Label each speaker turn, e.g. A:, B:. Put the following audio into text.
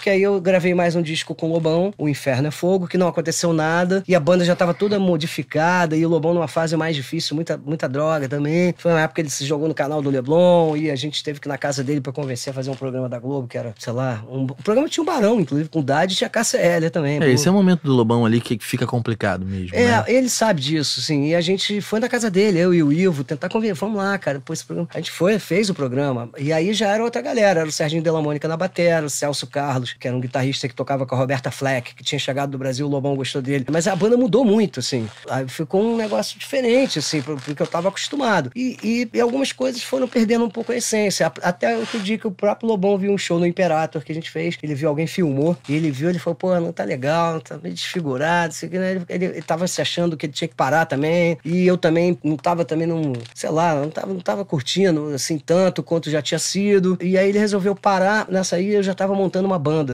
A: que aí eu gravei mais um disco com o Lobão, O Inferno é Fogo, que não aconteceu nada. E a banda já tava toda modificada. E o Lobão numa fase mais difícil, muita, muita droga também. Foi uma época que ele se jogou no canal do Leblon. E a gente teve que ir na casa dele para convencer a fazer um programa da Globo, que era, sei lá. Um... O programa tinha um barão, inclusive, com Dade. Tinha a Heller também. É, esse é o
B: momento do Lobão ali que fica complicado mesmo. É,
A: né? ele sabe disso, sim. E a gente foi na casa dele, eu e o Ivo, tentar convencer. Vamos lá, cara. Depois programa... A gente foi, fez o programa. E aí já era outra galera. Era o Serginho Delamônica na batera, o Celso Carlos. Carlos, que era um guitarrista que tocava com a Roberta Fleck, que tinha chegado do Brasil, o Lobão gostou dele. Mas a banda mudou muito, assim. ficou um negócio diferente, assim, pro, pro que eu estava acostumado. E, e, e, algumas coisas foram perdendo um pouco a essência. Até outro dia que o próprio Lobão viu um show no Imperator que a gente fez, ele viu alguém filmou, e ele viu, ele falou, pô, não tá legal, tá meio desfigurado, assim, né? ele, ele, ele tava se achando que ele tinha que parar também, e eu também não tava também num, sei lá, não tava, não tava curtindo, assim, tanto quanto já tinha sido. E aí ele resolveu parar, nessa aí eu já tava montando uma banda